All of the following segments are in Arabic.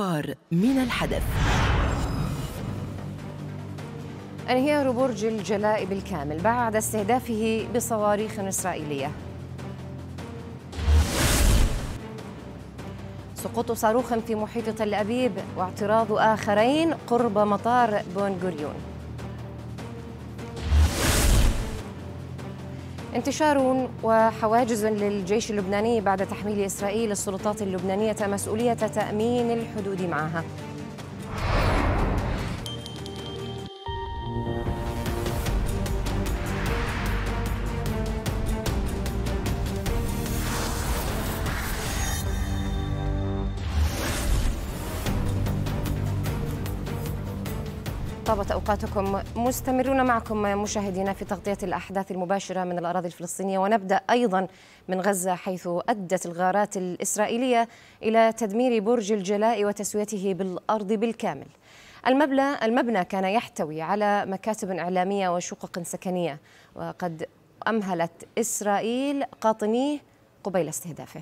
الأخبار من الحدث انهيار برج الجلاء بالكامل بعد استهدافه بصواريخ إسرائيلية سقوط صاروخ في محيط تل أبيب واعتراض آخرين قرب مطار بون انتشار وحواجز للجيش اللبناني بعد تحميل إسرائيل السلطات اللبنانية مسؤولية تأمين الحدود معها طابت أوقاتكم مستمرون معكم مشاهدينا في تغطية الأحداث المباشرة من الأراضي الفلسطينية ونبدأ أيضا من غزة حيث أدت الغارات الإسرائيلية إلى تدمير برج الجلاء وتسويته بالأرض بالكامل المبنى, المبنى كان يحتوي على مكاتب إعلامية وشقق سكنية وقد أمهلت إسرائيل قاطنيه قبيل استهدافه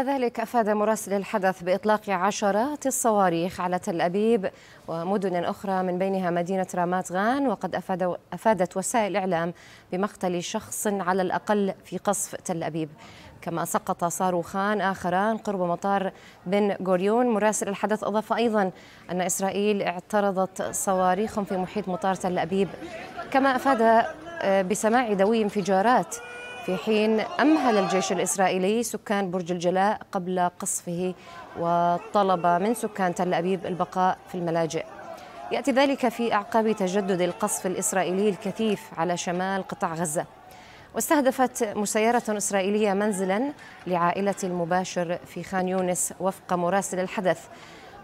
إلى ذلك أفاد مراسل الحدث بإطلاق عشرات الصواريخ على تل أبيب ومدن أخرى من بينها مدينة رامات غان وقد أفاد أفادت وسائل الإعلام بمقتل شخص على الأقل في قصف تل أبيب كما سقط صاروخان آخران قرب مطار بن غوريون مراسل الحدث أضاف أيضا أن إسرائيل اعترضت صواريخ في محيط مطار تل أبيب كما أفاد آه، بسماع دوي انفجارات في حين أمهل الجيش الإسرائيلي سكان برج الجلاء قبل قصفه وطلب من سكان تل أبيب البقاء في الملاجئ يأتي ذلك في أعقاب تجدد القصف الإسرائيلي الكثيف على شمال قطاع غزة واستهدفت مسيرة إسرائيلية منزلا لعائلة المباشر في خان يونس وفق مراسل الحدث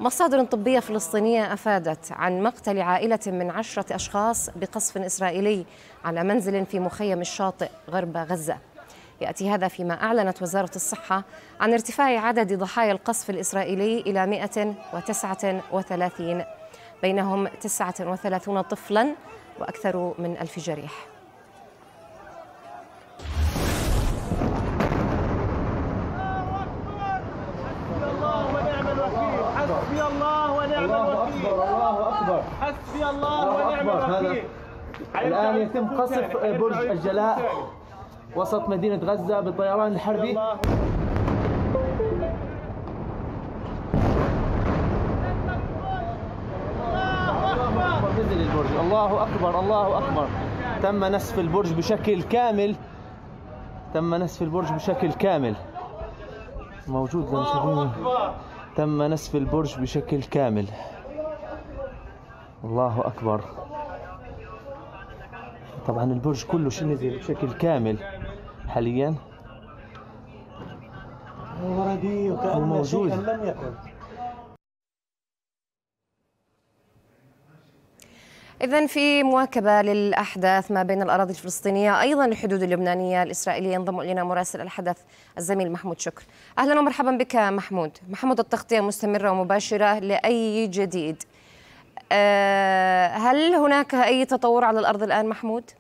مصادر طبية فلسطينية أفادت عن مقتل عائلة من عشرة أشخاص بقصف إسرائيلي على منزل في مخيم الشاطئ غرب غزة يأتي هذا فيما أعلنت وزارة الصحة عن ارتفاع عدد ضحايا القصف الإسرائيلي إلى 139 بينهم 39 طفلا وأكثر من ألف جريح الله اكبر الله اكبر حسبي الله ونعم الوكيل الان يتم قصف برج الجلاء وسط مدينه غزه بالطيران الحربي البرج الله أكبر الله أكبر تم نسف البرج بشكل كامل تم نسف البرج بشكل كامل موجود اكبر تم نسف البرج بشكل كامل الله أكبر طبعا البرج كله نزل بشكل كامل حاليا وردي وكأن شيئا لم يكن إذا في مواكبة للأحداث ما بين الأراضي الفلسطينية أيضا الحدود اللبنانية الإسرائيلية ينضم إلينا مراسل الحدث الزميل محمود شكر أهلا ومرحبا بك محمود محمود التغطية مستمرة ومباشرة لأي جديد أه هل هناك أي تطور على الأرض الآن محمود؟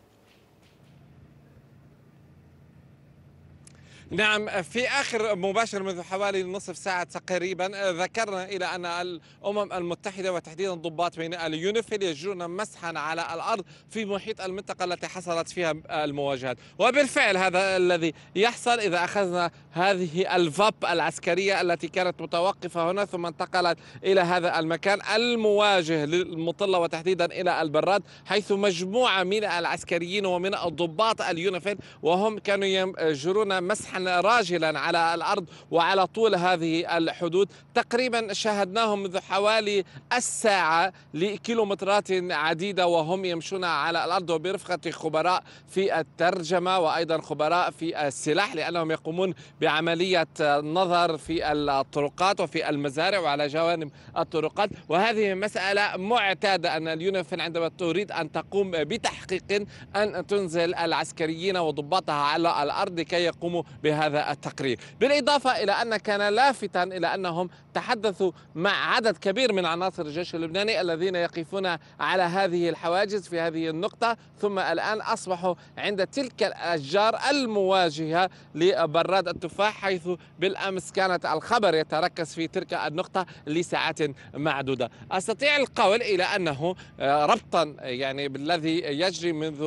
نعم في آخر مباشر منذ حوالي نصف ساعة تقريبا ذكرنا إلى أن الأمم المتحدة وتحديدا ضباط من اليونيفيل يجرون مسحا على الأرض في محيط المنطقة التي حصلت فيها المواجهات وبالفعل هذا الذي يحصل إذا أخذنا هذه الفاب العسكرية التي كانت متوقفة هنا ثم انتقلت إلى هذا المكان المواجه للمطلة وتحديدا إلى البراد حيث مجموعة من العسكريين ومن الضباط اليونيفيل وهم كانوا يجرون مسحا راجلا على الارض وعلى طول هذه الحدود تقريبا شاهدناهم منذ حوالي الساعه لكيلومترات عديده وهم يمشون على الارض وبرفقه خبراء في الترجمه وايضا خبراء في السلاح لانهم يقومون بعمليه النظر في الطرقات وفي المزارع وعلى جوانب الطرقات وهذه مساله معتاده ان اليونيفن عندما تريد ان تقوم بتحقيق ان تنزل العسكريين وضباطها على الارض كي يقوموا بها بهذا التقرير بالإضافة إلى أن كان لافتا إلى أنهم تحدثوا مع عدد كبير من عناصر الجيش اللبناني الذين يقفون على هذه الحواجز في هذه النقطة ثم الآن أصبحوا عند تلك الأشجار المواجهة لبراد التفاح حيث بالأمس كانت الخبر يتركز في تلك النقطة لساعات معدودة أستطيع القول إلى أنه آه، ربطا يعني بالذي يجري منذ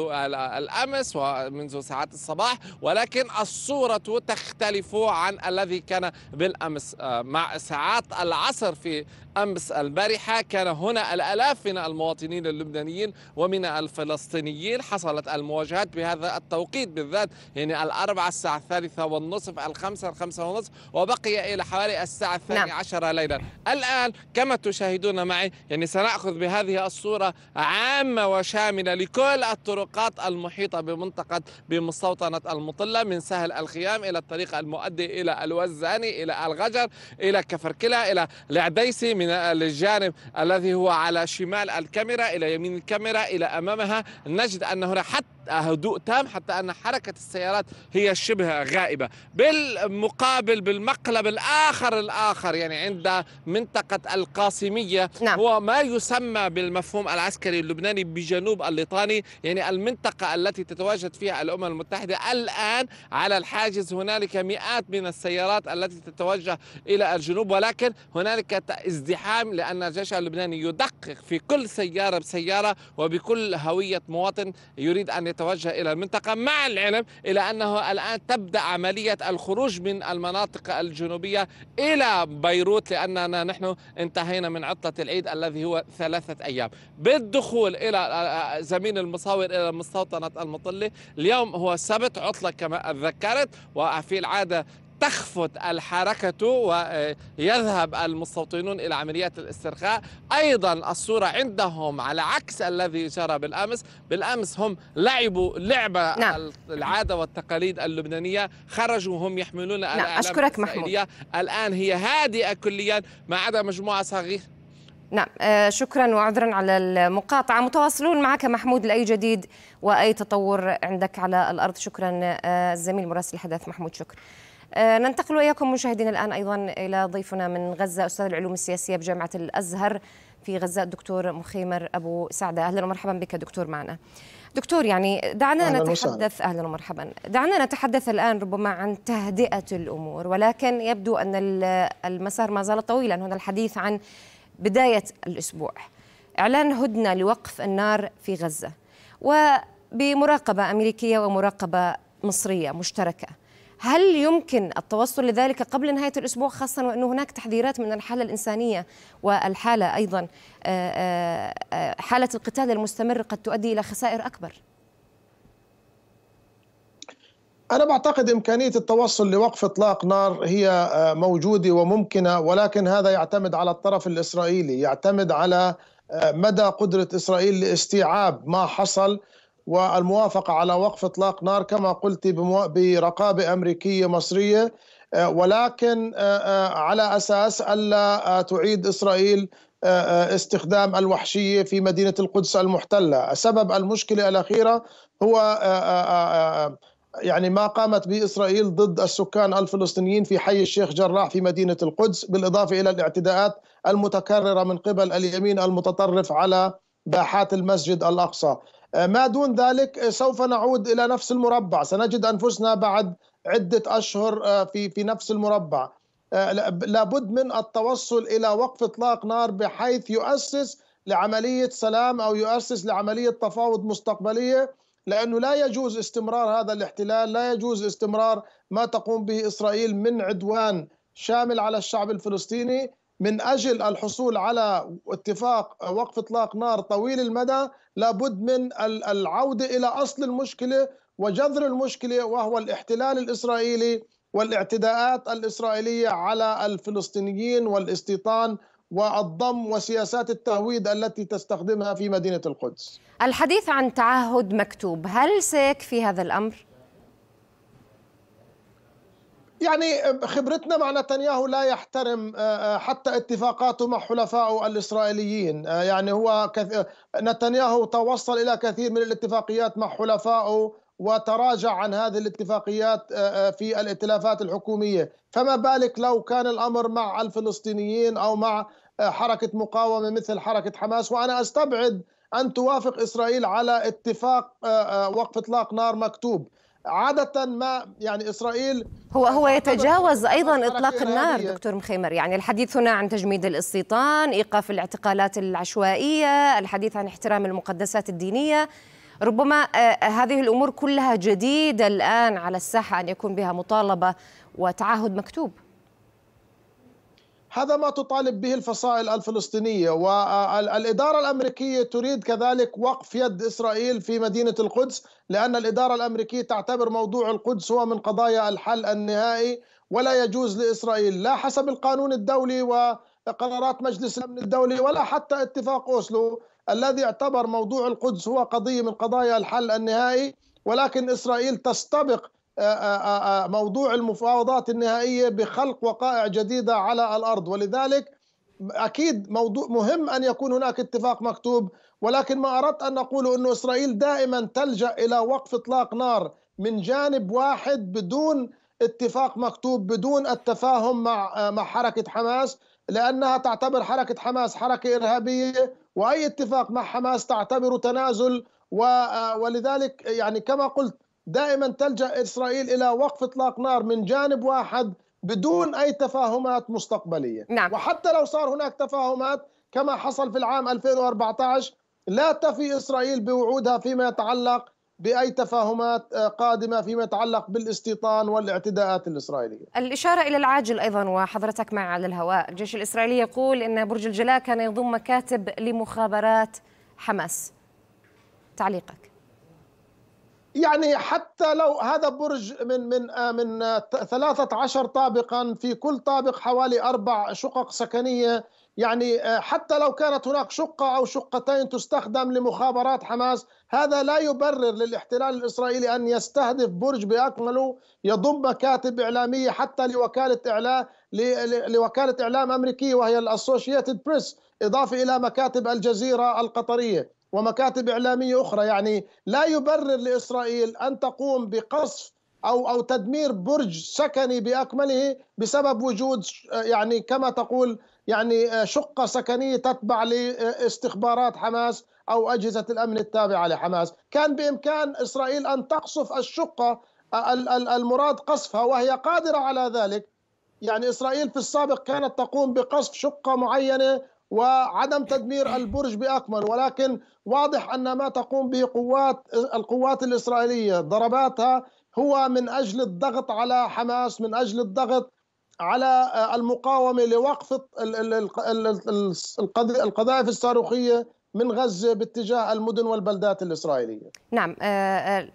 الأمس ومنذ ساعات الصباح ولكن الصورة تختلف عن الذي كان بالامس آه، مع ساعات العصر في أمس البارحة كان هنا الألاف من المواطنين اللبنانيين ومن الفلسطينيين حصلت المواجهات بهذا التوقيت بالذات يعني الأربعة الساعة الثالثة والنصف الخمسة الخمسة ونصف وبقي إلى حوالي الساعة الثانية نعم. عشرة ليلا الآن كما تشاهدون معي يعني سنأخذ بهذه الصورة عامة وشاملة لكل الطرقات المحيطة بمنطقة بمستوطنة المطلة من سهل الخيام إلى الطريق المؤدي إلى الوزاني إلى الغجر إلى كفركلة إلى العديسي من من الجانب الذي هو على شمال الكاميرا إلى يمين الكاميرا إلى أمامها نجد أن هنا حتى هدوء تام حتى أن حركة السيارات هي شبه غائبة بالمقابل بالمقلب الآخر الآخر يعني عند منطقة القاسمية نعم. هو ما يسمى بالمفهوم العسكري اللبناني بجنوب الليطاني يعني المنطقة التي تتواجد فيها الأمم المتحدة الآن على الحاجز هنالك مئات من السيارات التي تتوجه إلى الجنوب ولكن هنالك ازدحام لأن الجيش اللبناني يدقق في كل سيارة بسيارة وبكل هوية مواطن يريد أن يتوجه إلى المنطقة مع العلم إلى أنه الآن تبدأ عملية الخروج من المناطق الجنوبية إلى بيروت لأننا نحن انتهينا من عطلة العيد الذي هو ثلاثة أيام بالدخول إلى آه، آه، زميل المصور إلى مستوطنة المطلة اليوم هو السبت عطلة كما ذكرت وفي العادة تخفت الحركة ويذهب المستوطنون إلى عمليات الاسترخاء أيضا الصورة عندهم على عكس الذي جرى بالأمس بالأمس هم لعبوا لعبة نعم. العادة والتقاليد اللبنانية خرجوا هم يحملون نعم. أشكرك محمود الآن هي هادئة كليا ما عدا مجموعة صغيرة نعم آه، شكرا وعذرا على المقاطعة متواصلون معك محمود لأي جديد وأي تطور عندك على الأرض شكرا آه، الزميل مراسل الحدث محمود شكرا آه، ننتقل إياكم مشاهدينا الآن أيضا إلى ضيفنا من غزة أستاذ العلوم السياسية بجامعة الأزهر في غزة الدكتور مخيمر أبو سعدة أهلا ومرحبا بك دكتور معنا دكتور يعني دعنا أهلا نتحدث أهلا ومرحبا دعنا نتحدث الآن ربما عن تهدئة الأمور ولكن يبدو أن المسار ما زال طويلا هنا الحديث عن بداية الأسبوع إعلان هدنة لوقف النار في غزة وبمراقبة أمريكية ومراقبة مصرية مشتركة هل يمكن التوصل لذلك قبل نهاية الأسبوع خاصة وأن هناك تحذيرات من الحالة الإنسانية والحالة أيضا آه، آه، آه، حالة القتال المستمر قد تؤدي إلى خسائر أكبر أنا بعتقد إمكانية التوصل لوقف إطلاق نار هي موجودة وممكنة ولكن هذا يعتمد على الطرف الإسرائيلي يعتمد على مدى قدرة إسرائيل لاستيعاب ما حصل والموافقة على وقف إطلاق نار كما قلت برقابة أمريكية مصرية آه، ولكن آه، آه، على أساس ألا تعيد إسرائيل استخدام الوحشية في مدينة القدس المحتلة سبب المشكلة الأخيرة هو يعني ما قامت به إسرائيل ضد السكان الفلسطينيين في حي الشيخ جراح في مدينة القدس بالإضافة إلى الاعتداءات المتكررة من قبل اليمين المتطرف على باحات المسجد الأقصى آه، ما دون ذلك آه، سوف نعود الى نفس المربع سنجد انفسنا بعد عده اشهر آه، في في نفس المربع لابد من التوصل الى وقف اطلاق نار بحيث يؤسس لعمليه سلام او يؤسس لعمليه تفاوض مستقبليه لانه لا يجوز استمرار هذا الاحتلال، لا يجوز استمرار ما تقوم به اسرائيل من عدوان شامل على الشعب الفلسطيني، من اجل الحصول على اتفاق وقف اطلاق نار طويل المدى لابد من العوده الى اصل المشكله وجذر المشكله وهو الاحتلال الاسرائيلي والاعتداءات الاسرائيليه على الفلسطينيين والاستيطان والضم وسياسات التهويد التي تستخدمها في مدينه القدس. الحديث عن تعهد مكتوب، هل سيكفي هذا الامر؟ يعني خبرتنا مع نتنياهو لا يحترم آه، آه، حتى اتفاقاته مع حلفائه الاسرائيليين آه، يعني هو كث... نتنياهو توصل الى كثير من الاتفاقيات مع حلفائه وتراجع عن هذه الاتفاقيات في الائتلافات الحكوميه فما بالك لو كان الامر مع الفلسطينيين او مع حركه مقاومه مثل حركه حماس وانا استبعد ان توافق اسرائيل على اتفاق وقف اطلاق نار مكتوب عادة ما يعني إسرائيل هو هو يتجاوز أيضا إطلاق النار دكتور مخيمر يعني الحديث هنا عن تجميد الاستيطان إيقاف الاعتقالات العشوائية الحديث عن احترام المقدسات الدينية ربما آه، آه، هذه الأمور كلها جديدة الآن على الساحة أن يكون بها مطالبة وتعهد مكتوب هذا ما تطالب به الفصائل الفلسطينية والإدارة الأمريكية تريد كذلك وقف يد إسرائيل في مدينة القدس لأن الإدارة الأمريكية تعتبر موضوع القدس هو من قضايا الحل النهائي ولا يجوز لإسرائيل لا حسب القانون الدولي وقرارات مجلس الأمن الدولي ولا حتى اتفاق أوسلو الذي اعتبر موضوع القدس هو قضية من قضايا الحل النهائي ولكن إسرائيل تستبق آه، آه، آه، موضوع المفاوضات النهائيه بخلق وقائع جديده على الارض ولذلك اكيد موضوع مهم ان يكون هناك اتفاق مكتوب ولكن ما اردت ان اقوله انه اسرائيل دائما تلجا الى وقف اطلاق نار من جانب واحد بدون اتفاق مكتوب بدون التفاهم مع مع حركه حماس لانها تعتبر حركه حماس حركه ارهابيه واي اتفاق مع حماس تعتبره تنازل ولذلك يعني كما قلت دائما تلجا اسرائيل الى وقف اطلاق نار من جانب واحد بدون اي تفاهمات مستقبليه نعم. وحتى لو صار هناك تفاهمات كما حصل في العام 2014 لا تفي اسرائيل بوعودها فيما يتعلق باي تفاهمات آه، قادمه فيما يتعلق بالاستيطان والاعتداءات الاسرائيليه. الاشاره الى العاجل ايضا وحضرتك معي على الهواء، الجيش الاسرائيلي يقول ان برج الجلاء كان يضم مكاتب لمخابرات حماس. تعليقك. يعني حتى لو هذا برج من من آه، من 13 آه، طابقا في كل طابق حوالي اربع شقق سكنيه يعني آه، حتى لو كانت هناك شقه او شقتين تستخدم لمخابرات حماس هذا لا يبرر للاحتلال الاسرائيلي ان يستهدف برج باكمله يضم مكاتب اعلاميه حتى لوكاله اعلام لوكاله اعلام امريكيه وهي الاسوشيتد بريس اضافه الى مكاتب الجزيره القطريه ومكاتب إعلامية أخرى يعني لا يبرر لإسرائيل أن تقوم بقصف أو أو تدمير برج سكني بأكمله بسبب وجود يعني كما تقول يعني آه، شقة سكنية تتبع لاستخبارات حماس أو أجهزة الأمن التابعة لحماس كان بإمكان إسرائيل أن تقصف الشقة آه، المراد قصفها وهي قادرة على ذلك يعني إسرائيل في السابق كانت تقوم بقصف شقة معينة وعدم تدمير البرج باكمله ولكن واضح ان ما تقوم به قوات القوات الاسرائيليه ضرباتها هو من اجل الضغط على حماس من اجل الضغط على آه، المقاومه لوقف القذائف الصاروخيه من غزه باتجاه المدن والبلدات الاسرائيليه. نعم آه، آه،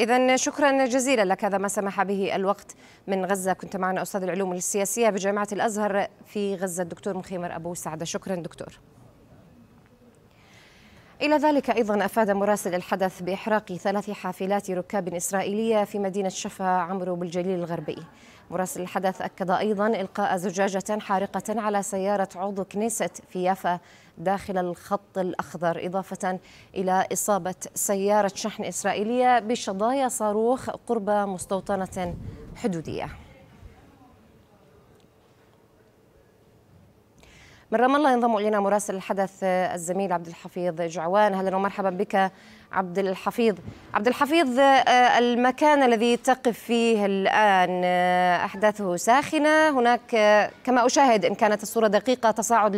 إذا شكرا جزيلا لك هذا ما سمح به الوقت من غزة كنت معنا أستاذ العلوم السياسية بجامعة الأزهر في غزة الدكتور مخيمر أبو سعدة شكرا دكتور إلى ذلك أيضا أفاد مراسل الحدث بإحراق ثلاث حافلات ركاب إسرائيلية في مدينة شفا عمرو بالجليل الغربي مراسل الحدث أكد أيضا إلقاء زجاجة حارقة على سيارة عضو كنيسة في يافا داخل الخط الأخضر إضافة إلى إصابة سيارة شحن إسرائيلية بشظايا صاروخ قرب مستوطنة حدودية من رام الله ينضم الينا مراسل الحدث آه، الزميل عبد الحفيظ جعوان اهلا ومرحبا بك عبد الحفيظ عبد الحفيظ آه، آه، المكان الذي تقف فيه الان احداثه ساخنه هناك كما اشاهد ان كانت الصوره دقيقه تصاعد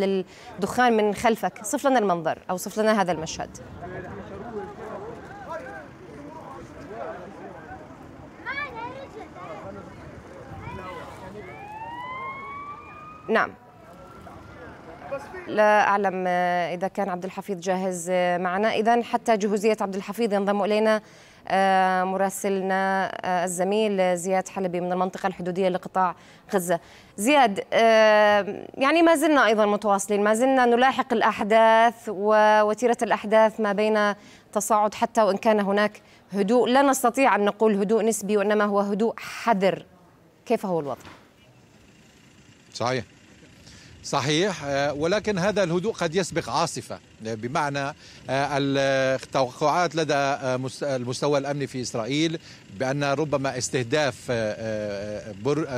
للدخان من خلفك صف لنا المنظر او صف لنا هذا المشهد نعم لا أعلم آه، إذا كان عبد الحفيظ جاهز آه، معنا إذا حتى جهوزية عبد الحفيظ ينضم إلينا آه، مراسلنا الزميل زياد حلبي من المنطقة الحدودية لقطاع غزة زياد يعني ما زلنا أيضا متواصلين ما زلنا نلاحق الأحداث ووتيرة الأحداث ما بين تصاعد حتى وإن كان هناك هدوء لا نستطيع أن نقول هدوء نسبي وإنما هو هدوء حذر كيف هو الوضع؟ صحيح صحيح آه، ولكن هذا الهدوء قد يسبق عاصفه بمعنى آه، التوقعات لدى آه، المستوى الامني في اسرائيل بان ربما استهداف آه،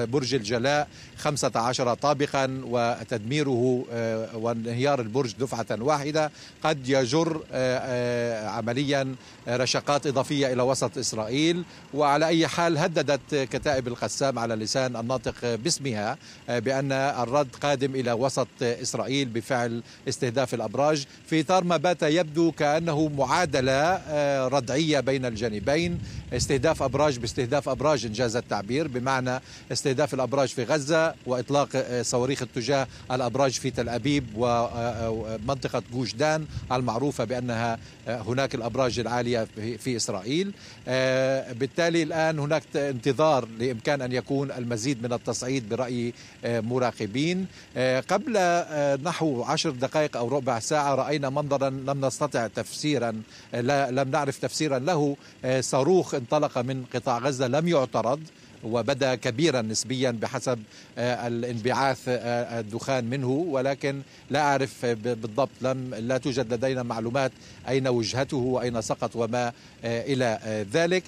برج الجلاء 15 طابقا وتدميره وانهيار البرج دفعه واحده قد يجر عمليا رشقات اضافيه الى وسط اسرائيل وعلى اي حال هددت كتائب القسام على لسان الناطق باسمها بان الرد قادم الى وسط اسرائيل بفعل استهداف الابراج في إطار ما بات يبدو كأنه معادلة آه، ردعية بين الجانبين استهداف أبراج باستهداف أبراج إن جاز التعبير بمعنى استهداف الأبراج في غزة وإطلاق آه، صواريخ اتجاه الأبراج في تل أبيب ومنطقة آه، جوش دان المعروفة بأنها هناك الأبراج العالية في إسرائيل بالتالي الآن هناك انتظار لإمكان أن يكون المزيد من التصعيد برأي مراقبين قبل نحو عشر دقائق أو ربع ساعة رأينا رأينا منظرا لم نستطع تفسيرا لم نعرف تفسيرا له آه، صاروخ انطلق من قطاع غزة لم يعترض وبدا كبيرا نسبيا بحسب آه، الانبعاث آه، الدخان منه ولكن لا اعرف بالضبط لم لا توجد لدينا معلومات اين وجهته واين سقط وما آه، الى ذلك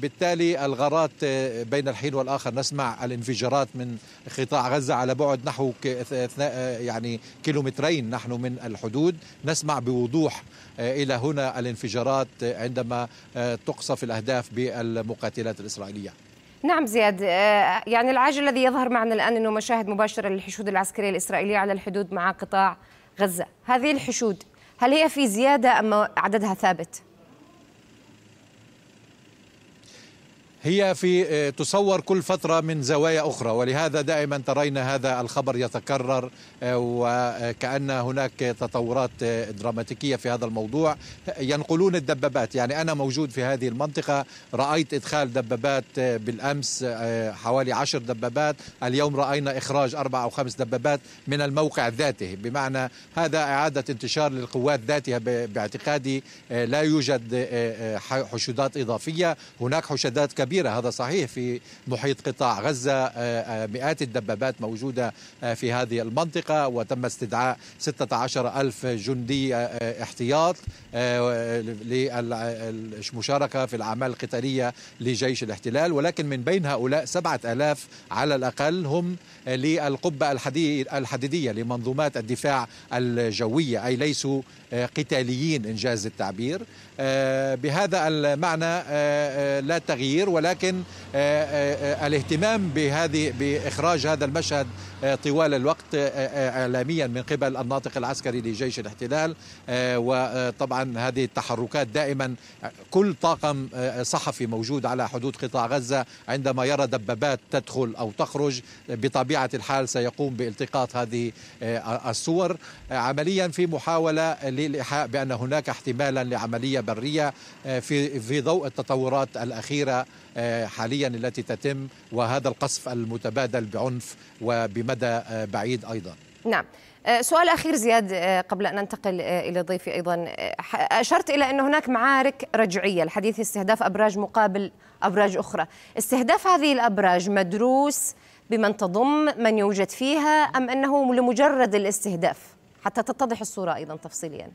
بالتالي الغارات بين الحين والاخر نسمع الانفجارات من قطاع غزه على بعد نحو يعني كيلومترين نحن من الحدود نسمع بوضوح الى هنا الانفجارات عندما تقصف الاهداف بالمقاتلات الاسرائيليه نعم زياد آه، يعني العاجل الذي يظهر معنا الآن أنه مشاهد مباشرة للحشود العسكرية الإسرائيلية على الحدود مع قطاع غزة هذه الحشود هل هي في زيادة أم عددها ثابت؟ هي في آه، تصور كل فترة من زوايا أخرى ولهذا دائما ترين هذا الخبر يتكرر آه، وكأن هناك تطورات آه، دراماتيكية في هذا الموضوع ينقلون الدبابات يعني أنا موجود في هذه المنطقة رأيت إدخال دبابات بالأمس حوالي عشر دبابات اليوم رأينا إخراج أربع أو خمس دبابات من الموقع ذاته بمعنى هذا إعادة انتشار للقوات ذاتها باعتقادي لا يوجد حشودات إضافية هناك حشودات كبيرة كبيرة هذا صحيح في محيط قطاع غزة آه، آه، مئات الدبابات موجودة آه، في هذه المنطقة وتم استدعاء 16 ألف جندي احتياط للمشاركة في الأعمال القتالية لجيش الاحتلال ولكن من بين هؤلاء 7000 على الأقل هم للقبة الحديدية لمنظومات الدفاع الجوية أي ليسوا قتاليين إنجاز التعبير بهذا المعنى لا تغيير ولا ولكن آه، آه، آه، الاهتمام بهذه باخراج هذا المشهد طوال الوقت اعلاميا من قبل الناطق العسكري لجيش الاحتلال وطبعا هذه التحركات دائما كل طاقم صحفي موجود على حدود قطاع غزه عندما يرى دبابات تدخل او تخرج بطبيعه الحال سيقوم بالتقاط هذه الصور عمليا في محاوله للايحاء بان هناك احتمالا لعمليه بريه في في ضوء التطورات الاخيره آه، حاليا التي تتم وهذا القصف المتبادل بعنف وبمدى آه، بعيد أيضا نعم آه، سؤال أخير زياد قبل أن ننتقل إلى ضيفي أيضا أشرت إلى أن هناك معارك رجعية الحديث استهداف أبراج مقابل أبراج أخرى استهداف هذه الأبراج مدروس بمن تضم من يوجد فيها أم أنه لمجرد الاستهداف حتى تتضح الصورة أيضا تفصيليا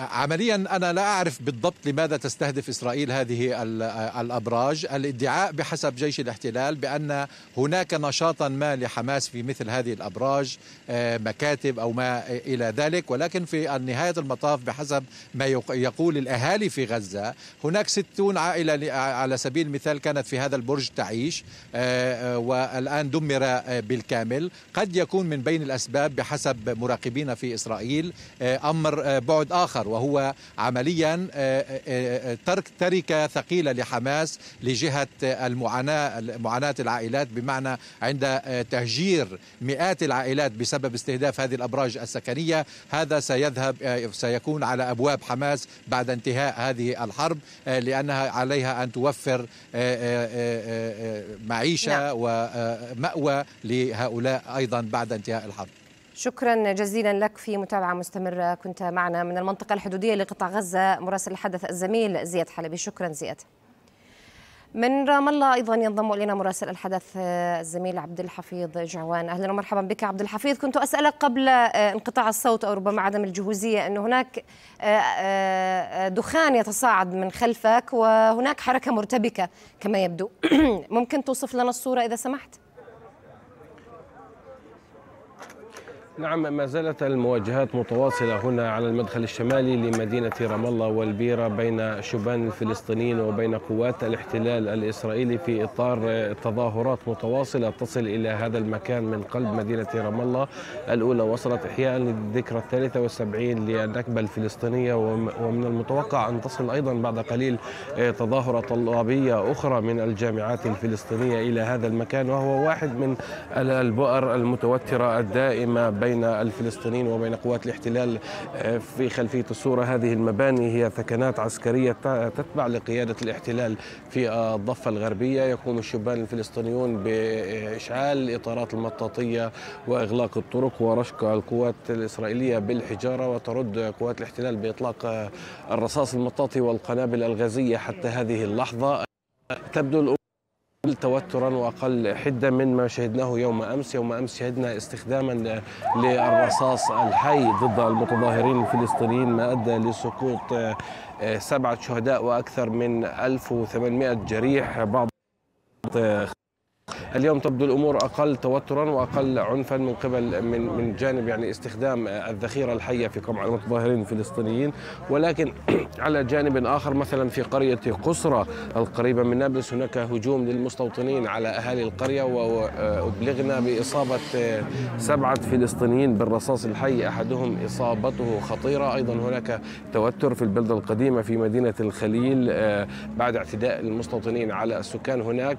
عمليا انا لا اعرف بالضبط لماذا تستهدف اسرائيل هذه الابراج، الادعاء بحسب جيش الاحتلال بان هناك نشاطا ما لحماس في مثل هذه الابراج آه، مكاتب او ما الى ذلك، ولكن في نهايه المطاف بحسب ما يقول الاهالي في غزه، هناك 60 عائله على سبيل المثال كانت في هذا البرج تعيش آه، آه، والان دمر بالكامل، قد يكون من بين الاسباب بحسب مراقبين في اسرائيل امر بعد اخر الاخر وهو عمليا آه، آه، آه، ترك تركه ثقيله لحماس لجهه المعاناه معاناه العائلات بمعنى عند تهجير مئات العائلات بسبب استهداف هذه الابراج السكنيه هذا سيذهب سيكون على ابواب حماس بعد انتهاء هذه الحرب لانها عليها ان توفر معيشه نعم. ومأوى لهؤلاء ايضا بعد انتهاء الحرب شكرا جزيلا لك في متابعة مستمرة كنت معنا من المنطقة الحدودية لقطاع غزة مراسل الحدث الزميل زياد حلبي شكرا زياد من رام الله ايضا ينضم الينا مراسل الحدث الزميل عبد الحفيظ جعوان اهلا ومرحبا بك عبد الحفيظ كنت اسالك قبل آه، انقطاع الصوت او ربما عدم الجهوزيه ان هناك آه، آه، دخان يتصاعد من خلفك وهناك حركه مرتبكه كما يبدو ممكن توصف لنا الصوره اذا سمحت نعم ما زالت المواجهات متواصلة هنا على المدخل الشمالي لمدينة رام الله والبيرة بين شبان الفلسطينيين وبين قوات الاحتلال الإسرائيلي في إطار تظاهرات متواصلة تصل إلى هذا المكان من قلب مدينة رام الله الأولى وصلت إحياء للذكرى الثالثة والسبعين للنكبة الفلسطينية ومن المتوقع أن تصل أيضا بعد قليل تظاهرة طلابية أخرى من الجامعات الفلسطينية إلى هذا المكان وهو واحد من البؤر المتوترة الدائمة بين الفلسطينيين وبين قوات الاحتلال آه، في خلفية الصورة هذه المباني هي ثكنات عسكرية تتبع لقيادة الاحتلال في الضفة الغربية يقوم الشبان الفلسطينيون بإشعال الإطارات المطاطية وإغلاق الطرق ورشق القوات الإسرائيلية بالحجارة وترد قوات الاحتلال بإطلاق الرصاص المطاطي والقنابل الغازية حتى هذه اللحظة تبدو أقل توترا وأقل حدة من ما شهدناه يوم أمس يوم أمس شهدنا استخداما للرصاص الحي ضد المتظاهرين الفلسطينيين ما أدى لسقوط آه، سبعة شهداء وأكثر من 1800 جريح بعض اليوم تبدو الامور اقل توترا واقل عنفا من قبل من من جانب يعني استخدام الذخيره الحيه في قمع المتظاهرين الفلسطينيين ولكن على جانب اخر مثلا في قريه قصرة القريبه من نابلس هناك هجوم للمستوطنين على اهالي القريه وابلغنا آه، باصابه آه، سبعه فلسطينيين بالرصاص الحي احدهم اصابته خطيره ايضا هناك توتر في البلده القديمه في مدينه الخليل آه، بعد اعتداء المستوطنين على السكان هناك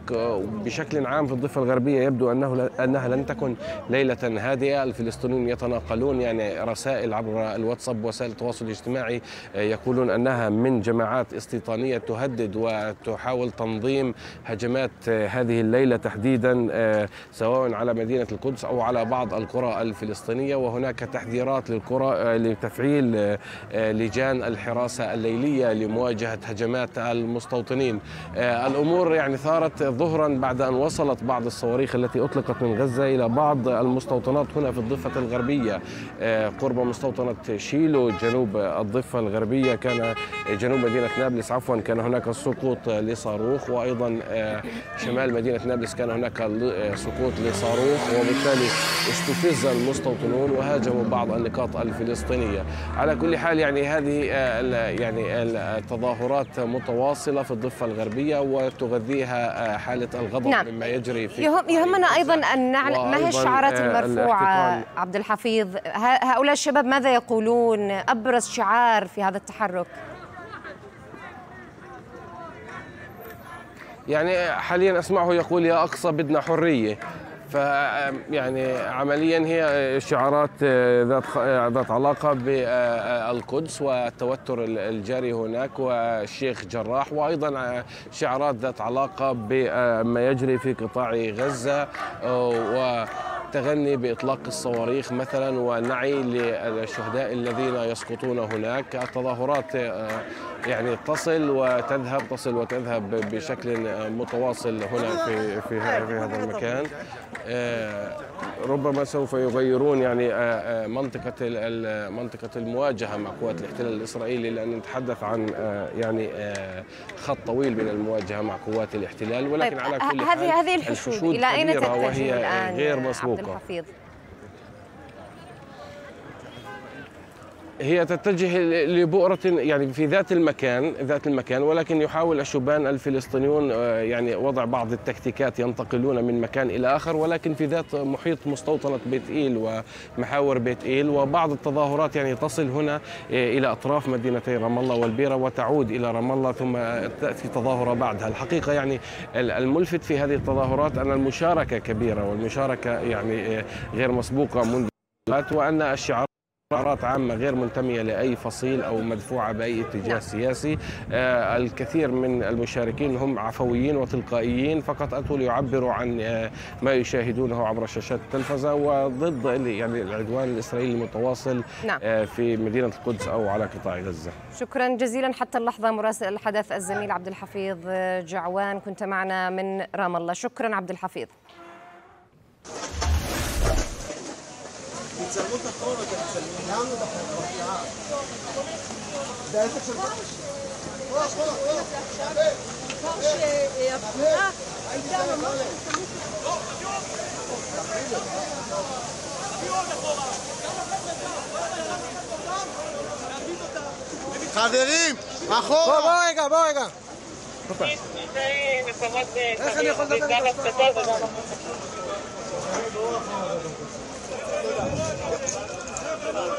بشكل عام عام في الضفة الغربية يبدو أنه أنها لن تكن ليلة هادئة الفلسطينيون يتناقلون يعني رسائل عبر الواتساب وسائل التواصل الاجتماعي آه، يقولون أنها من جماعات استيطانية تهدد وتحاول تنظيم هجمات آه، هذه الليلة تحديدا آه، سواء على مدينة القدس أو على بعض القرى الفلسطينية وهناك تحذيرات للقرى لتفعيل لجان الحراسة الليلية لمواجهة هجمات المستوطنين الأمور يعني ثارت ظهرا بعد أن وصل وصلت بعض الصواريخ التي أطلقت من غزة إلى بعض المستوطنات هنا في الضفة الغربية آه، قرب مستوطنة شيلو جنوب الضفة الغربية كان آه، جنوب مدينة نابلس عفوا كان هناك سقوط لصاروخ وأيضا آه، شمال مدينة نابلس كان هناك سقوط لصاروخ وبالتالي استفز المستوطنون وهاجموا بعض النقاط الفلسطينية على كل حال يعني هذه يعني التظاهرات متواصلة في الضفة الغربية وتغذيها حالة الغضب نعم. مما يجري في يهم يهمنا ايضا ان نعلم ما هي الشعارات آه، المرفوعه عبد الحفيظ هؤلاء الشباب ماذا يقولون ابرز شعار في هذا التحرك يعني حاليا اسمعه يقول يا اقصى بدنا حريه ف يعني عمليا هي شعارات ذات ذات علاقه بالقدس والتوتر الجاري هناك والشيخ جراح وايضا شعارات ذات علاقه بما يجري في قطاع غزه و باطلاق الصواريخ مثلا ونعي للشهداء الذين يسقطون هناك التظاهرات يعني تصل وتذهب تصل وتذهب بشكل متواصل هنا في في, في هذا المكان آه، ربما سوف يغيرون يعني آه، آه، منطقة منطقة المواجهة مع قوات الاحتلال الإسرائيلي لأن نتحدث عن يعني خط طويل من المواجهة مع قوات الاحتلال ولكن طيب، على كل حال هذه هذه الحشود إلى أين تتجه الآن غير مسبوقة عبد الحفيظ هي تتجه لبؤرة يعني في ذات المكان ذات المكان ولكن يحاول الشبان الفلسطينيون آه، يعني وضع بعض التكتيكات ينتقلون من مكان إلى آخر ولكن في ذات محيط مستوطنة بيت إيل ومحاور بيت إيل وبعض التظاهرات يعني تصل هنا آه، إلى أطراف مدينتي رام الله والبيرة وتعود إلى رام الله ثم تأتي تظاهرة بعدها الحقيقة يعني الملفت في هذه التظاهرات أن المشاركة كبيرة والمشاركة يعني آه، غير مسبوقة منذ وأن الشعار قرارات عامة غير منتمية لأي فصيل أو مدفوعة بأي اتجاه نعم. سياسي آه الكثير من المشاركين هم عفويين وتلقائيين فقط أتوا ليعبروا عن آه ما يشاهدونه عبر شاشات التلفزة وضد يعني العدوان الإسرائيلي المتواصل نعم. آه في مدينة القدس أو على قطاع غزة شكرا جزيلا حتى اللحظة مراسل الحدث الزميل عبد الحفيظ جعوان كنت معنا من رام الله شكرا عبد الحفيظ תצלמו את החור, אתם את החור זה העסק של חור. חברים, אחורה! בוא, בוא רגע, בוא רגע. איך אני יכול לדבר?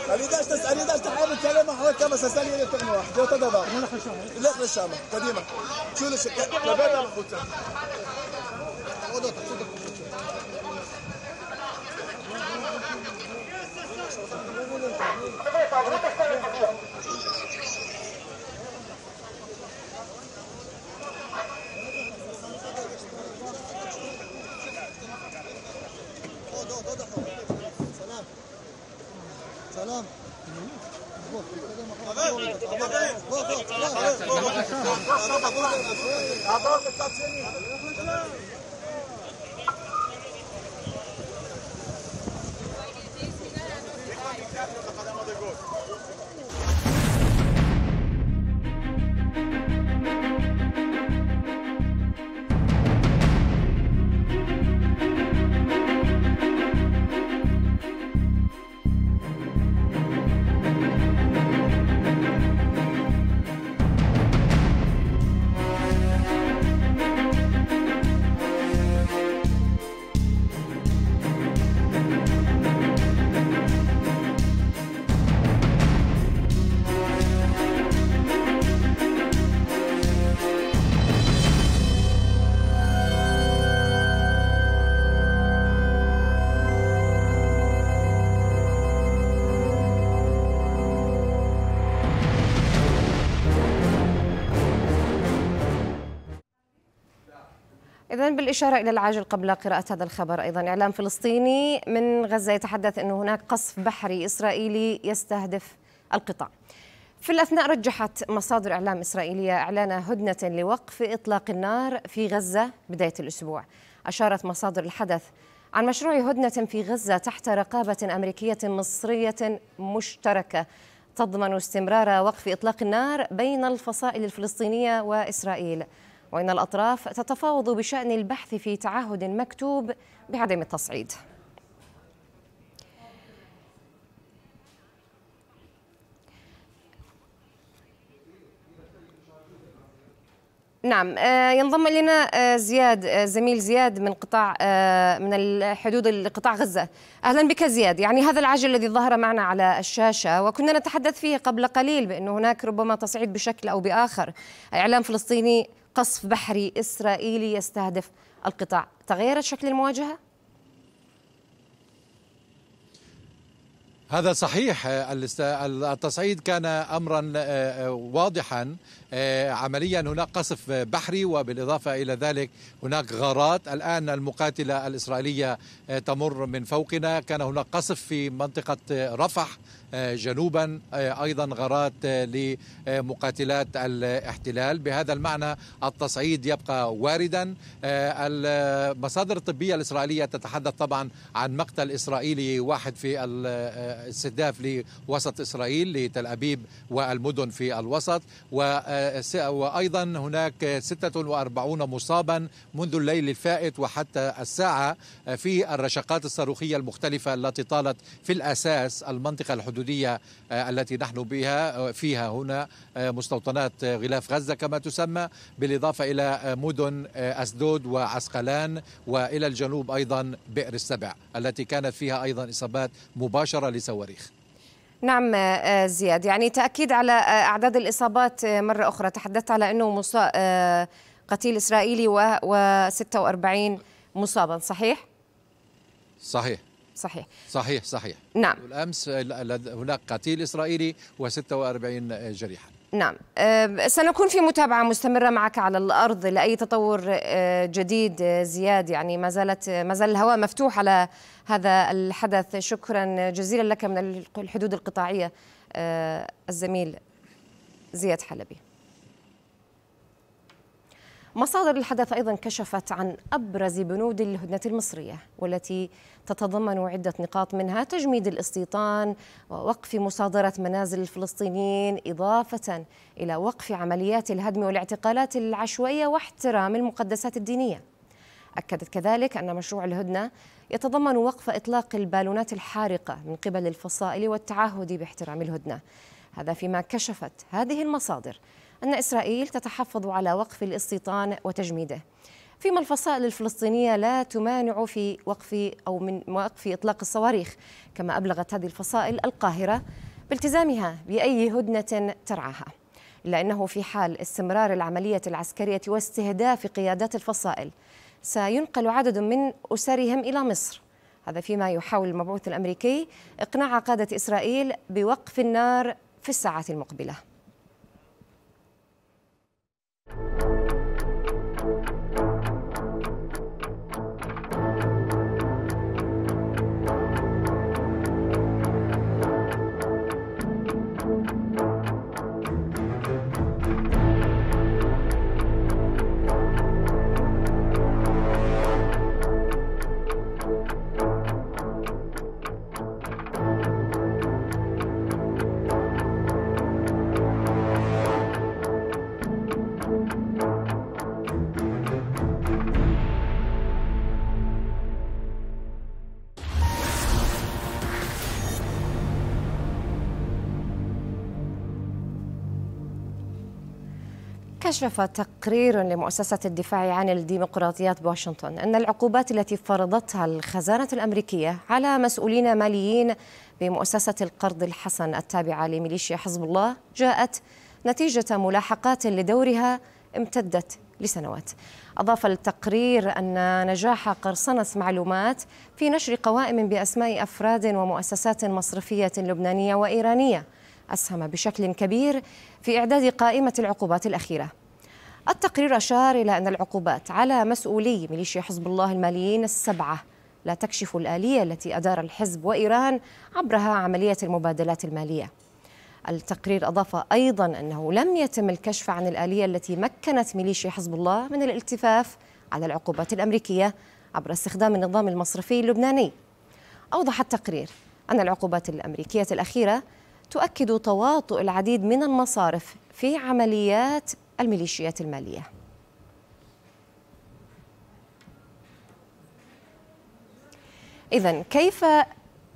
ريداش تسأل ريداش تحاول كلامه حول كما سأسأل إلى تعني واحد يتدضى لا خلص شامة قديمة شو لشكاء لبدا مخوتا Abaixa, abaixa, abaixa. بالإشارة إلى العاجل قبل قراءة هذا الخبر أيضا إعلام فلسطيني من غزة يتحدث أن هناك قصف بحري إسرائيلي يستهدف القطاع في الأثناء رجحت مصادر إعلام إسرائيلية إعلان هدنة لوقف إطلاق النار في غزة بداية الأسبوع أشارت مصادر الحدث عن مشروع هدنة في غزة تحت رقابة أمريكية مصرية مشتركة تضمن استمرار وقف إطلاق النار بين الفصائل الفلسطينية وإسرائيل وإن الأطراف تتفاوض بشأن البحث في تعهد مكتوب بعدم التصعيد نعم آه، ينضم الينا آه، زياد آه، زميل زياد من قطاع من الحدود القطاع غزه اهلا بك زياد يعني هذا العجل الذي ظهر معنا على الشاشه وكنا نتحدث فيه قبل قليل بانه هناك ربما تصعيد بشكل او باخر اعلام فلسطيني قصف بحري إسرائيلي يستهدف القطاع تغيرت شكل المواجهة؟ هذا صحيح التصعيد كان امرا آه، آه، واضحا آه، عمليا هناك قصف بحري وبالإضافة إلى ذلك هناك غارات الآن المقاتلة الإسرائيلية آه، تمر من فوقنا كان هناك قصف في منطقة آه، رفح جنوبا ايضا غارات لمقاتلات الاحتلال بهذا المعنى التصعيد يبقى واردا المصادر الطبيه الاسرائيليه تتحدث طبعا عن مقتل اسرائيلي واحد في الاستهداف لوسط اسرائيل لتل ابيب والمدن في الوسط و وأيضا هناك 46 مصابا منذ الليل الفائت وحتى الساعة في الرشقات الصاروخية المختلفة التي طالت في الأساس المنطقة الحدودية آه، التي نحن بها آه، فيها هنا آه، مستوطنات غلاف غزة كما تسمى بالإضافة إلى مدن أسدود وعسقلان وإلى الجنوب أيضا بئر السبع التي كانت فيها أيضا إصابات مباشرة لصواريخ نعم آه، آه، زياد يعني تأكيد على آه، أعداد الإصابات مرة أخرى تحدثت على أنه قتيل إسرائيلي و46 مصابا صحيح؟ صحيح صحيح صحيح صحيح نعم والأمس هناك قتيل إسرائيلي و46 جريحا نعم سنكون في متابعة مستمرة معك على الأرض لأي تطور أه، جديد أه، زياد يعني ما زالت ما زال الهواء مفتوح على هذا الحدث شكرا جزيلا لك من الحدود القطاعية أه، الزميل زياد حلبي مصادر الحدث أيضا كشفت عن أبرز بنود الهدنة المصرية والتي تتضمن عدة نقاط منها تجميد الاستيطان ووقف مصادرة منازل الفلسطينيين إضافة إلى وقف عمليات الهدم والاعتقالات العشوائية واحترام المقدسات الدينية أكدت كذلك أن مشروع الهدنة يتضمن وقف إطلاق البالونات الحارقة من قبل الفصائل والتعهد باحترام الهدنة هذا فيما كشفت هذه المصادر أن إسرائيل تتحفظ على وقف الاستيطان وتجميده فيما الفصائل الفلسطينية لا تمانع في وقف أو من وقف إطلاق الصواريخ كما أبلغت هذه الفصائل القاهرة بالتزامها بأي هدنة ترعاها إلا أنه في حال استمرار العملية العسكرية واستهداف قيادات الفصائل سينقل عدد من أسرهم إلى مصر هذا فيما يحاول المبعوث الأمريكي إقناع قادة إسرائيل بوقف النار في الساعات المقبله كشف تقرير لمؤسسة الدفاع عن الديمقراطيات بواشنطن أن العقوبات التي فرضتها الخزانة الأمريكية على مسؤولين ماليين بمؤسسة القرض الحسن التابعة لميليشيا حزب الله جاءت نتيجة ملاحقات لدورها امتدت لسنوات أضاف التقرير أن نجاح قرصنة معلومات في نشر قوائم بأسماء أفراد ومؤسسات مصرفية لبنانية وإيرانية أسهم بشكل كبير في إعداد قائمة العقوبات الأخيرة التقرير أشار إلى أن العقوبات على مسؤولي ميليشيا حزب الله الماليين السبعة لا تكشف الآلية التي أدار الحزب وإيران عبرها عملية المبادلات المالية التقرير أضاف أيضا أنه لم يتم الكشف عن الآلية التي مكنت ميليشيا حزب الله من الالتفاف على العقوبات الأمريكية عبر استخدام النظام المصرفي اللبناني أوضح التقرير أن العقوبات الأمريكية الأخيرة تؤكد تواطؤ العديد من المصارف في عمليات الميليشيات الماليه إذا كيف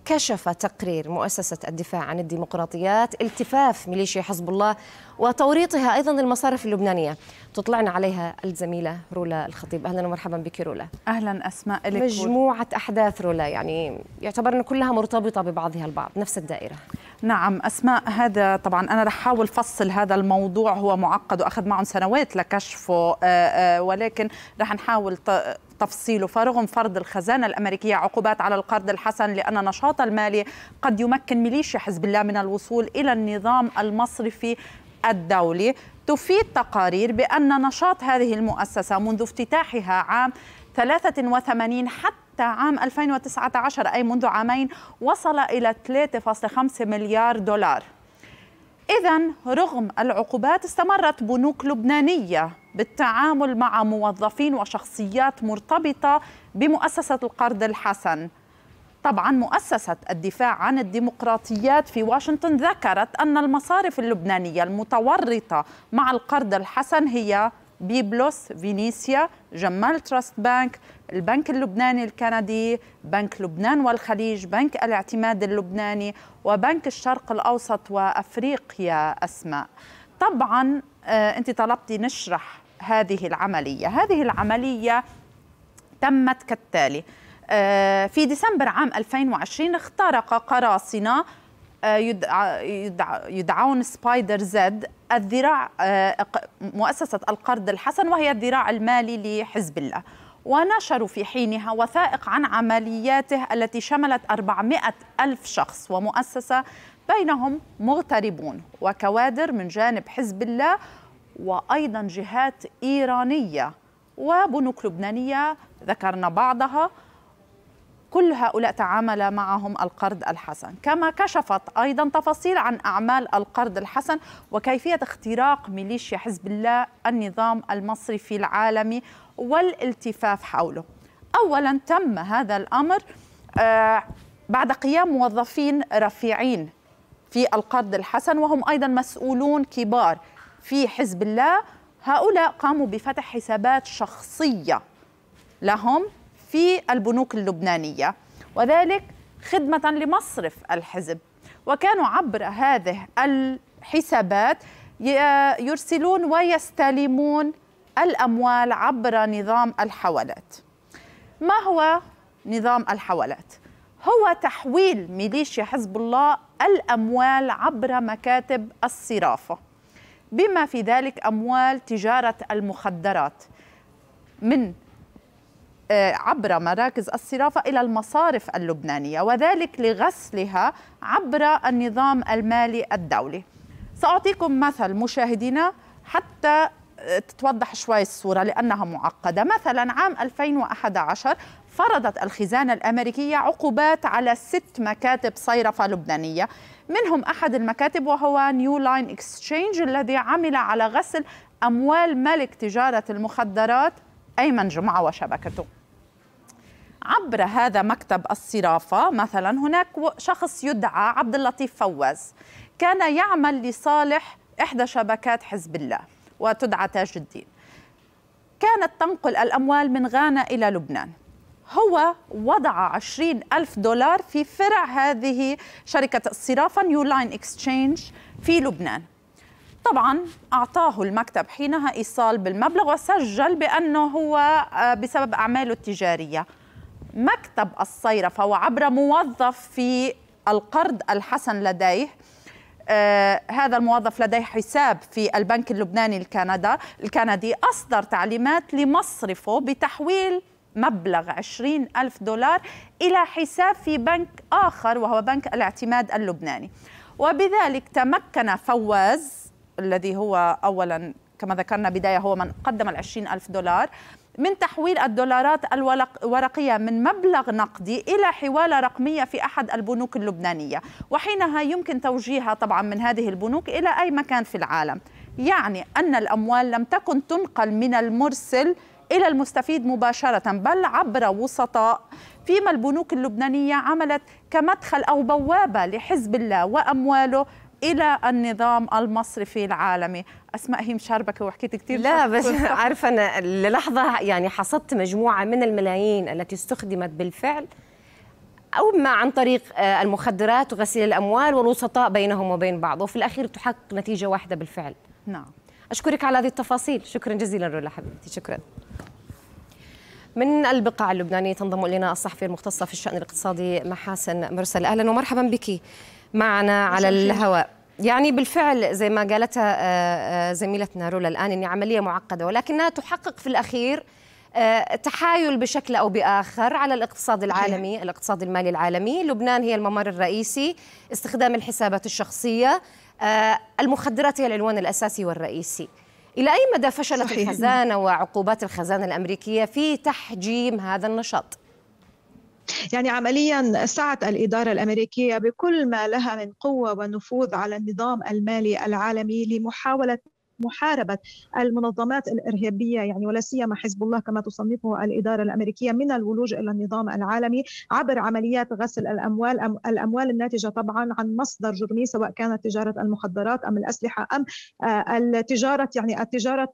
كشف تقرير مؤسسة الدفاع عن الديمقراطيات التفاف ميليشيا حزب الله وتوريطها أيضا المصارف اللبنانية تطلعنا عليها الزميلة رولا الخطيب أهلا ومرحبا بك رولا أهلا أسماء مجموعة أحداث رولا يعني يعتبر أن كلها مرتبطة ببعضها البعض نفس الدائرة نعم أسماء هذا طبعا أنا رح أحاول فصل هذا الموضوع هو معقد وأخذ معهم سنوات لكشفه آه، آه، ولكن رح نحاول تفصيله فرغم فرض الخزانة الأمريكية عقوبات على القرض الحسن لأن نشاط المالي قد يمكن ميليشيا حزب الله من الوصول إلى النظام المصرفي الدولي تفيد تقارير بأن نشاط هذه المؤسسة منذ افتتاحها عام 83 حتى عام 2019 أي منذ عامين وصل إلى 3.5 مليار دولار إذا رغم العقوبات استمرت بنوك لبنانية بالتعامل مع موظفين وشخصيات مرتبطة بمؤسسة القرض الحسن طبعا مؤسسة الدفاع عن الديمقراطيات في واشنطن ذكرت أن المصارف اللبنانية المتورطة مع القرض الحسن هي بيبلوس فينيسيا جمال تراست بانك البنك اللبناني الكندي بنك لبنان والخليج بنك الاعتماد اللبناني وبنك الشرق الأوسط وأفريقيا أسماء طبعا آه، أنت طلبتي نشرح هذه العملية هذه العملية تمت كالتالي آه، في ديسمبر عام 2020 اخترق قراصنة آه، يدعى يدعى يدعون سبايدر زد الذراع آه، مؤسسة القرض الحسن وهي الذراع المالي لحزب الله ونشروا في حينها وثائق عن عملياته التي شملت 400 ألف شخص ومؤسسة بينهم مغتربون وكوادر من جانب حزب الله وأيضا جهات إيرانية وبنوك لبنانية ذكرنا بعضها كل هؤلاء تعامل معهم القرض الحسن كما كشفت أيضا تفاصيل عن أعمال القرض الحسن وكيفية اختراق ميليشيا حزب الله النظام المصرفي العالمي والالتفاف حوله أولا تم هذا الأمر آه، بعد قيام موظفين رفيعين في القرض الحسن وهم أيضا مسؤولون كبار في حزب الله هؤلاء قاموا بفتح حسابات شخصية لهم في البنوك اللبنانية وذلك خدمة لمصرف الحزب وكانوا عبر هذه الحسابات يرسلون ويستلمون الأموال عبر نظام الحوالات ما هو نظام الحوالات؟ هو تحويل ميليشيا حزب الله الأموال عبر مكاتب الصرافة بما في ذلك أموال تجارة المخدرات من آه، عبر مراكز الصرافة إلى المصارف اللبنانية وذلك لغسلها عبر النظام المالي الدولي سأعطيكم مثل مشاهدينا حتى آه، تتوضح شوي الصورة لأنها معقدة مثلا عام 2011 فرضت الخزانة الأمريكية عقوبات على ست مكاتب صيرفة لبنانية منهم أحد المكاتب وهو نيو لاين اكسشينج الذي عمل على غسل أموال ملك تجارة المخدرات أيمن جمعة وشبكته عبر هذا مكتب الصرافة مثلا هناك شخص يدعى عبد اللطيف فوز كان يعمل لصالح إحدى شبكات حزب الله وتدعى تاج الدين كانت تنقل الأموال من غانا إلى لبنان هو وضع عشرين ألف دولار في فرع هذه شركة الصرافة نيو لاين اكستشينج في لبنان طبعا أعطاه المكتب حينها إيصال بالمبلغ وسجل بأنه هو آه، بسبب أعماله التجارية مكتب الصيرفة وعبر موظف في القرض الحسن لديه آه، هذا الموظف لديه حساب في البنك اللبناني الكندا الكندي أصدر تعليمات لمصرفه بتحويل مبلغ 20 ألف دولار إلى حساب في بنك آخر وهو بنك الاعتماد اللبناني وبذلك تمكن فواز الذي هو أولا كما ذكرنا بداية هو من قدم العشرين ألف دولار من تحويل الدولارات الورقية من مبلغ نقدي إلى حوالة رقمية في أحد البنوك اللبنانية وحينها يمكن توجيهها طبعا من هذه البنوك إلى أي مكان في العالم يعني أن الأموال لم تكن تنقل من المرسل إلى المستفيد مباشرة بل عبر وسطاء فيما البنوك اللبنانية عملت كمدخل أو بوابة لحزب الله وأمواله الى النظام المصرفي العالمي اسماء هي مشاربكه وحكيت كثير لا بس عارفه انا للحظه يعني حصدت مجموعه من الملايين التي استخدمت بالفعل أو ما عن طريق آه، المخدرات وغسيل الأموال والوسطاء بينهم وبين بعض وفي الأخير تحقق نتيجة واحدة بالفعل نعم أشكرك على هذه التفاصيل شكرا جزيلا رولا حبيبتي شكرا من البقاع اللبنانية تنضم إلينا الصحفية المختصة في الشأن الاقتصادي محاسن مرسل أهلا ومرحبا بك معنا على الهواء يعني بالفعل زي ما قالتها آه، آه، زميلتنا رولا الآن أن عملية معقدة ولكنها تحقق في الأخير آه، تحايل بشكل أو بآخر على الاقتصاد العالمي الاقتصاد المالي العالمي لبنان هي الممر الرئيسي استخدام الحسابات الشخصية المخدرات هي العنوان الأساسي والرئيسي إلى أي مدى فشلت صحيح. الخزانة وعقوبات الخزانة الأمريكية في تحجيم هذا النشاط؟ يعني عمليا سعت الإدارة الأمريكية بكل ما لها من قوة ونفوذ على النظام المالي العالمي لمحاولة محاربه المنظمات الارهابيه يعني ولا سيما حزب الله كما تصنفه الاداره الامريكيه من الولوج الى النظام العالمي عبر عمليات غسل الاموال الاموال الناتجه طبعا عن مصدر جرمي سواء كانت تجاره المخدرات ام الاسلحه ام آه، التجاره يعني التجاره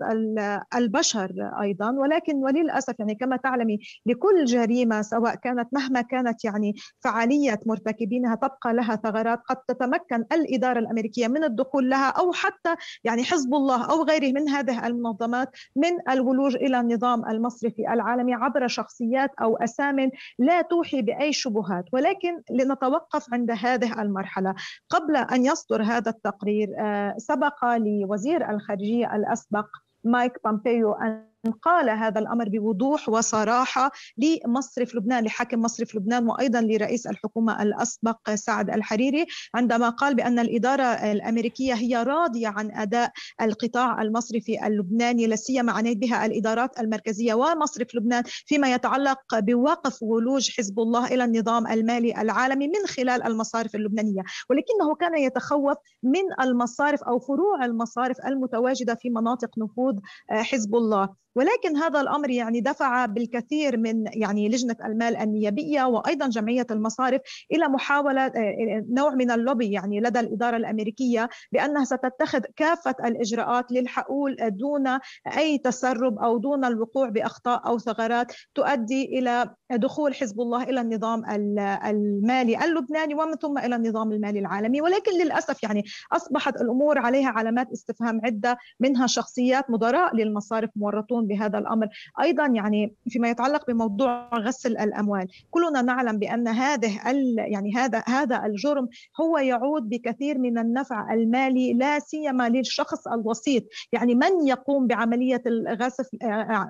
البشر ايضا ولكن وللاسف يعني كما تعلمي لكل جريمه سواء كانت مهما كانت يعني فعاليه مرتكبينها تبقى لها ثغرات قد تتمكن الاداره الامريكيه من الدخول لها او حتى يعني حزب الله الله أو غيره من هذه المنظمات من الولوج إلى النظام المصرفي العالمي عبر شخصيات أو أسام لا توحي بأي شبهات ولكن لنتوقف عند هذه المرحلة قبل أن يصدر هذا التقرير آه، سبق لوزير الخارجية الأسبق مايك بامبيو أن قال هذا الامر بوضوح وصراحه لمصرف لبنان لحاكم مصرف لبنان وايضا لرئيس الحكومه الاسبق سعد الحريري عندما قال بان الاداره الامريكيه هي راضيه عن اداء القطاع المصرفي اللبناني لا سيما عنيت بها الادارات المركزيه ومصرف لبنان فيما يتعلق بوقف ولوج حزب الله الى النظام المالي العالمي من خلال المصارف اللبنانيه ولكنه كان يتخوف من المصارف او فروع المصارف المتواجده في مناطق نفوذ آه، حزب الله ولكن هذا الامر يعني دفع بالكثير من يعني لجنه المال النيابيه وايضا جمعيه المصارف الى محاوله آه، آه، نوع من اللوبي يعني لدى الاداره الامريكيه بانها ستتخذ كافه الاجراءات للحقول دون اي تسرب او دون الوقوع باخطاء او ثغرات تؤدي الى دخول حزب الله الى النظام المالي اللبناني ومن ثم الى النظام المالي العالمي ولكن للاسف يعني اصبحت الامور عليها علامات استفهام عده منها شخصيات مدراء للمصارف مورطون بهذا الامر، ايضا يعني فيما يتعلق بموضوع غسل الاموال، كلنا نعلم بان هذه يعني هذا هذا الجرم هو يعود بكثير من النفع المالي لا سيما للشخص الوسيط، يعني من يقوم بعمليه الغسل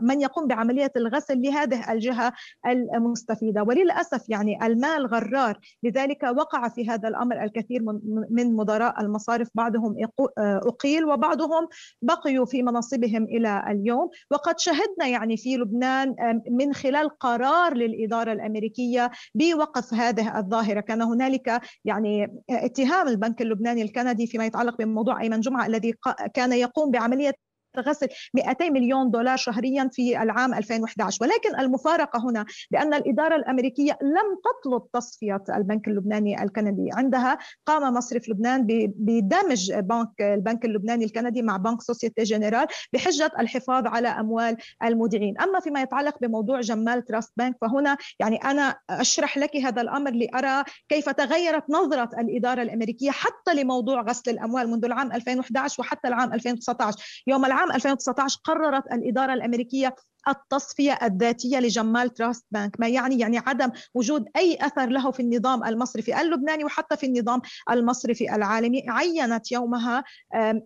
من يقوم بعمليه الغسل لهذه الجهه المستفيده، وللاسف يعني المال غرار، لذلك وقع في هذا الامر الكثير من مدراء المصارف بعضهم اقيل وبعضهم بقيوا في مناصبهم الى اليوم و وقد شهدنا يعني في لبنان من خلال قرار للإدارة الأمريكية بوقف هذه الظاهرة كان هنالك يعني اتهام البنك اللبناني الكندي فيما يتعلق بموضوع أيمن جمعة الذي كان يقوم بعملية تغسل 200 مليون دولار شهريا في العام 2011 ولكن المفارقة هنا بأن الإدارة الأمريكية لم تطلب تصفية البنك اللبناني الكندي عندها قام مصرف لبنان بدمج بنك البنك اللبناني الكندي مع بنك سوسيتي جنرال بحجة الحفاظ على أموال المودعين أما فيما يتعلق بموضوع جمال تراست بنك فهنا يعني أنا أشرح لك هذا الأمر لأرى كيف تغيرت نظرة الإدارة الأمريكية حتى لموضوع غسل الأموال منذ العام 2011 وحتى العام 2019 يوم العام عام 2019 قررت الإدارة الأمريكية التصفية الذاتية لجمال تراست بانك ما يعني يعني عدم وجود أي أثر له في النظام المصرفي اللبناني وحتى في النظام المصرفي العالمي عينت يومها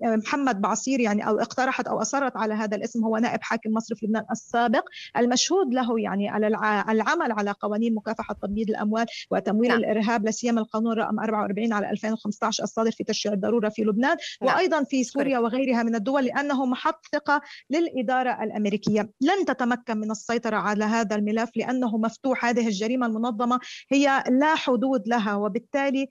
محمد بعصير يعني أو اقترحت أو أصرت على هذا الاسم هو نائب حاكم مصرف لبنان السابق المشهود له يعني على العمل على قوانين مكافحة تبييض الأموال وتمويل نعم. الإرهاب لا سيما القانون رقم 44 على 2015 الصادر في تشريع الضرورة في لبنان نعم. وأيضا في سوريا وغيرها من الدول لأنه محط ثقة للإدارة الأمريكية لن تتمكن من السيطرة على هذا الملف لأنه مفتوح هذه الجريمة المنظمة هي لا حدود لها وبالتالي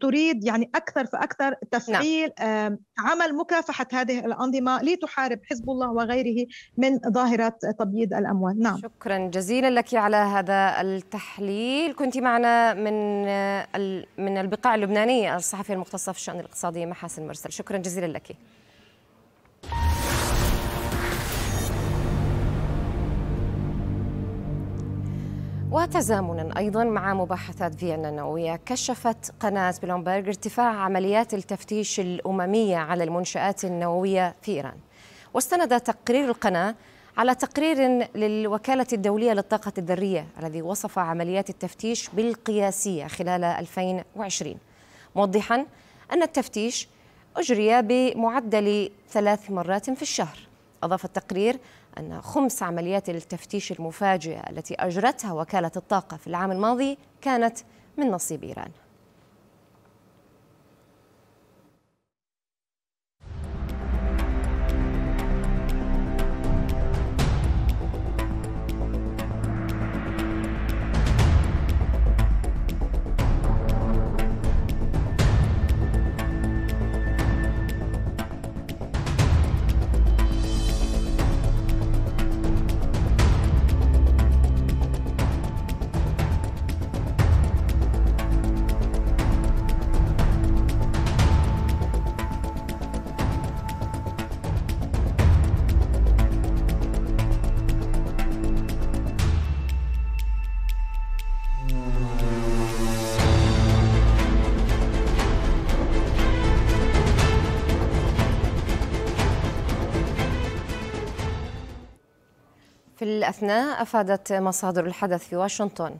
تريد يعني أكثر فأكثر تفعيل نعم. عمل مكافحة هذه الأنظمة لتحارب حزب الله وغيره من ظاهرة تبييض الأموال نعم شكرا جزيلا لك على هذا التحليل كنت معنا من آه، من البقاع اللبنانية الصحفية المختصة في الشأن الاقتصادي محاسن مرسل شكرا جزيلا لك وتزامنا ايضا مع مباحثات فيينا النوويه كشفت قناه بلومبرج ارتفاع عمليات التفتيش الامميه على المنشات النوويه في ايران واستند تقرير القناه على تقرير للوكالة الدولية للطاقة الذرية الذي وصف عمليات التفتيش بالقياسية خلال 2020 موضحا أن التفتيش أجري بمعدل ثلاث مرات في الشهر أضاف التقرير أن خمس عمليات التفتيش المفاجئة التي أجرتها وكالة الطاقة في العام الماضي كانت من نصيب إيران الأثناء أفادت مصادر الحدث في واشنطن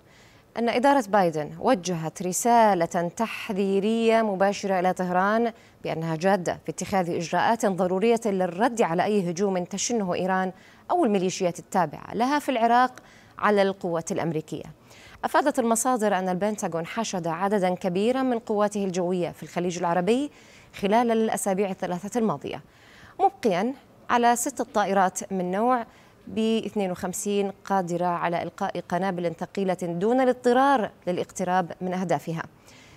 أن إدارة بايدن وجهت رسالة تحذيرية مباشرة إلى طهران بأنها جادة في اتخاذ إجراءات ضرورية للرد على أي هجوم تشنه إيران أو الميليشيات التابعة لها في العراق على القوات الأمريكية أفادت المصادر أن البنتاغون حشد عددا كبيرا من قواته الجوية في الخليج العربي خلال الأسابيع الثلاثة الماضية مبقيا على ست طائرات من نوع ب 52 قادرة على إلقاء قنابل ثقيلة دون الاضطرار للاقتراب من أهدافها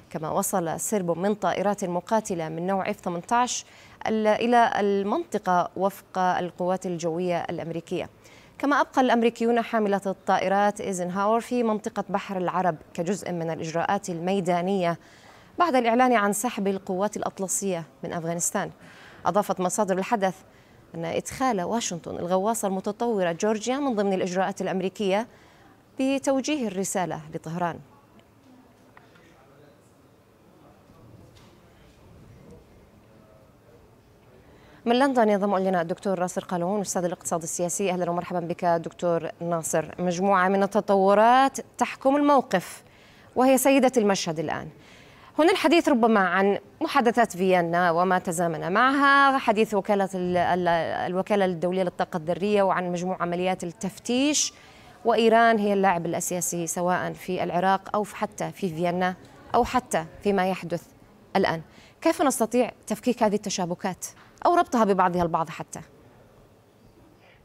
كما وصل سرب من طائرات مقاتلة من نوع F 18 إلى المنطقة وفق القوات الجوية الأمريكية كما أبقى الأمريكيون حاملة الطائرات إيزنهاور في منطقة بحر العرب كجزء من الإجراءات الميدانية بعد الإعلان عن سحب القوات الأطلسية من أفغانستان أضافت مصادر الحدث أن إدخال واشنطن الغواصة المتطورة جورجيا من ضمن الإجراءات الأمريكية بتوجيه الرسالة لطهران من لندن ينضم الينا الدكتور ناصر قالون استاذ الاقتصاد السياسي اهلا ومرحبا بك دكتور ناصر مجموعه من التطورات تحكم الموقف وهي سيده المشهد الان هنا الحديث ربما عن محادثات فيينا وما تزامن معها حديث وكالة الوكالة الدولية للطاقة الذرية وعن مجموع عمليات التفتيش وإيران هي اللاعب الأساسي سواء في العراق أو حتى في فيينا أو حتى فيما يحدث الآن كيف نستطيع تفكيك هذه التشابكات أو ربطها ببعضها البعض حتى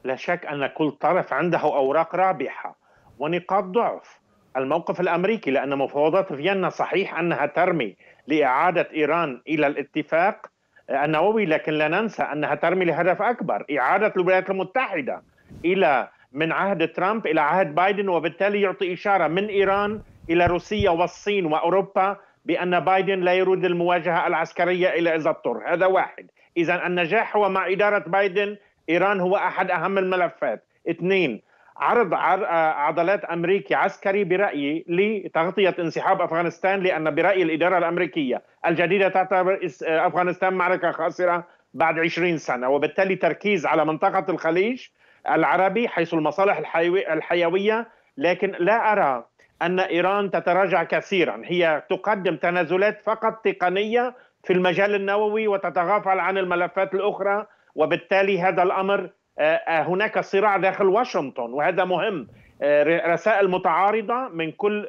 لا شك أن كل طرف عنده أوراق رابحة ونقاط ضعف الموقف الامريكي لان مفاوضات فيينا صحيح انها ترمي لاعاده ايران الى الاتفاق النووي لكن لا ننسى انها ترمي لهدف اكبر اعاده الولايات المتحده الى من عهد ترامب الى عهد بايدن وبالتالي يعطي اشاره من ايران الى روسيا والصين واوروبا بان بايدن لا يريد المواجهه العسكريه الا اذا اضطر، هذا واحد، اذا النجاح هو مع اداره بايدن، ايران هو احد اهم الملفات، اثنين عرض آه، عضلات امريكي عسكري برايي لتغطيه انسحاب افغانستان لان برايي الاداره الامريكيه الجديده تعتبر آه، افغانستان معركه خاسره بعد 20 سنه وبالتالي تركيز على منطقه الخليج العربي حيث المصالح الحيويه لكن لا ارى ان ايران تتراجع كثيرا هي تقدم تنازلات فقط تقنيه في المجال النووي وتتغافل عن الملفات الاخرى وبالتالي هذا الامر آه، آه، هناك صراع داخل واشنطن وهذا مهم آه، رسائل متعارضه من كل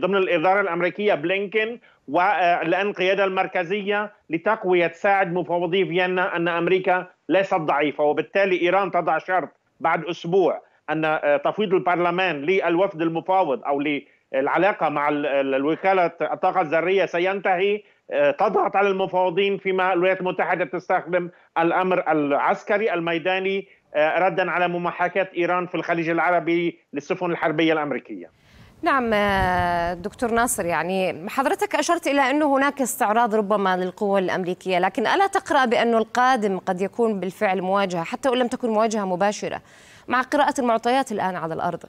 ضمن الاداره الامريكيه بلينكن والان القياده المركزيه لتقويه ساعد مفوضي فيينا ان امريكا ليست ضعيفه وبالتالي ايران تضع شرط بعد اسبوع ان تفويض البرلمان للوفد المفاوض او للعلاقه مع الوكاله الطاقه الذريه سينتهي تضغط على المفاوضين فيما الولايات المتحدة تستخدم الأمر العسكري الميداني آه، ردا على ممحكات إيران في الخليج العربي للسفن الحربية الأمريكية نعم آه، دكتور ناصر يعني حضرتك أشرت إلى أنه هناك استعراض ربما للقوة الأمريكية لكن ألا تقرأ بأنه القادم قد يكون بالفعل مواجهة حتى وإن لم تكن مواجهة مباشرة مع قراءة المعطيات الآن على الأرض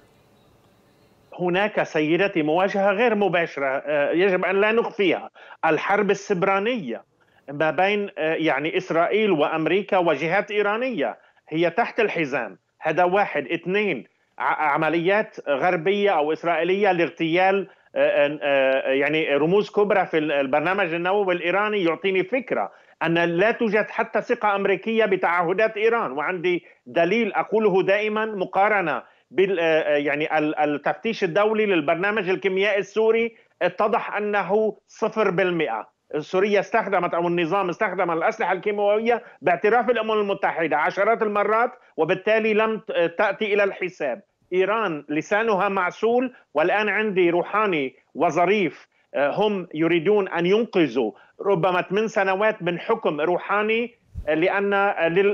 هناك سيدتي مواجهه غير مباشره آه، يجب ان لا نخفيها الحرب السبرانيه ما بين آه، يعني اسرائيل وامريكا وجهات ايرانيه هي تحت الحزام هذا واحد اثنين عمليات غربيه او اسرائيليه لاغتيال آه، يعني رموز كبرى في البرنامج النووي الايراني يعطيني فكره ان لا توجد حتى ثقه امريكيه بتعهدات ايران وعندي دليل اقوله دائما مقارنه بال آه، آه، يعني التفتيش الدولي للبرنامج الكيميائي السوري اتضح انه 0% سوريا استخدمت او النظام استخدم الاسلحه الكيماويه باعتراف الامم المتحده عشرات المرات وبالتالي لم تاتي الى الحساب. ايران لسانها معسول والان عندي روحاني وظريف آه، هم يريدون ان ينقذوا ربما ثمان سنوات من حكم روحاني لان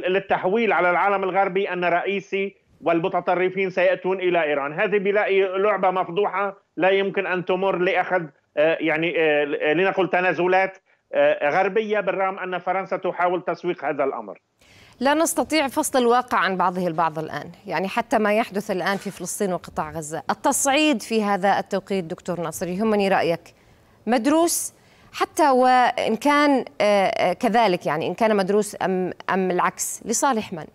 للتحويل على العالم الغربي ان رئيسي والمتطرفين سياتون الى ايران، هذه بلاقي لعبه مفضوحه لا يمكن ان تمر لاخذ آه، يعني آه، لنقل تنازلات آه، غربيه بالرغم ان فرنسا تحاول تسويق هذا الامر. لا نستطيع فصل الواقع عن بعضه البعض الان، يعني حتى ما يحدث الان في فلسطين وقطاع غزه، التصعيد في هذا التوقيت دكتور ناصر يهمني رايك مدروس حتى وان كان كذلك يعني ان كان مدروس ام ام العكس لصالح من؟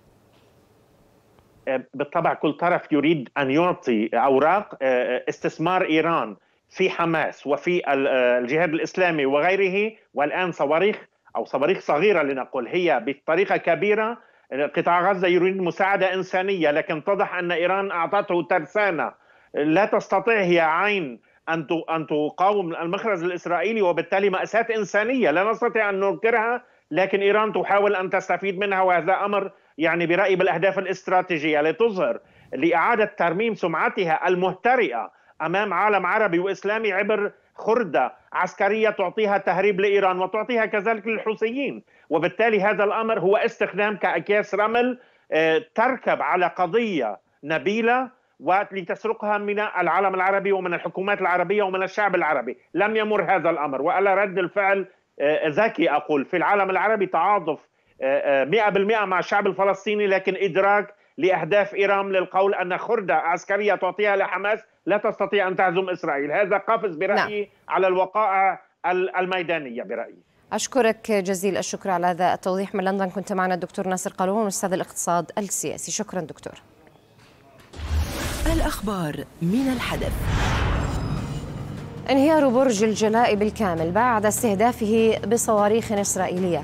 آه، بالطبع كل طرف يريد ان يعطي اوراق آه، آه، استثمار ايران في حماس وفي الجهاد الاسلامي وغيره والان صواريخ او صواريخ صغيره لنقول هي بطريقه كبيره قطاع غزه يريد مساعده انسانيه لكن تضح ان ايران اعطته ترسانه لا تستطيع هي عين ان ان تقاوم المخرج الاسرائيلي وبالتالي ماساه انسانيه لا نستطيع ان ننكرها لكن ايران تحاول ان تستفيد منها وهذا امر يعني برأيي بالأهداف الاستراتيجية لتظهر لإعادة ترميم سمعتها المهترئة أمام عالم عربي وإسلامي عبر خردة عسكرية تعطيها تهريب لإيران وتعطيها كذلك للحوثيين وبالتالي هذا الأمر هو استخدام كأكياس رمل آه، تركب على قضية نبيلة ولتسرقها من العالم العربي ومن الحكومات العربية ومن الشعب العربي لم يمر هذا الأمر وألا رد الفعل آه، ذكي أقول في العالم العربي تعاطف 100% مع الشعب الفلسطيني لكن إدراك لأهداف إيران للقول أن خردة عسكرية تعطيها لحماس لا تستطيع أن تهزم إسرائيل هذا قفز برأيي نعم. على الوقائع الميدانية برأيي أشكرك جزيل الشكر على هذا التوضيح من لندن كنت معنا الدكتور ناصر قلون أستاذ الاقتصاد السياسي شكرا دكتور الأخبار من الحدث انهيار برج الجلاء بالكامل بعد استهدافه بصواريخ إسرائيلية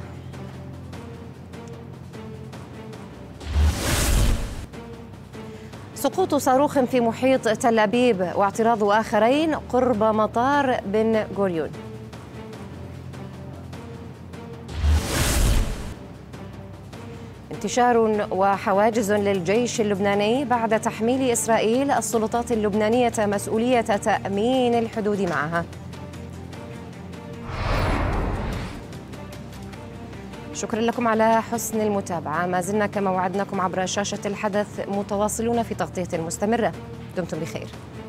سقوط صاروخ في محيط تل أبيب واعتراض آخرين قرب مطار بن غوريون انتشار وحواجز للجيش اللبناني بعد تحميل إسرائيل السلطات اللبنانية مسؤولية تأمين الحدود معها شكرا لكم على حسن المتابعة ما زلنا كما وعدناكم عبر شاشة الحدث متواصلون في تغطية مستمرة دمتم بخير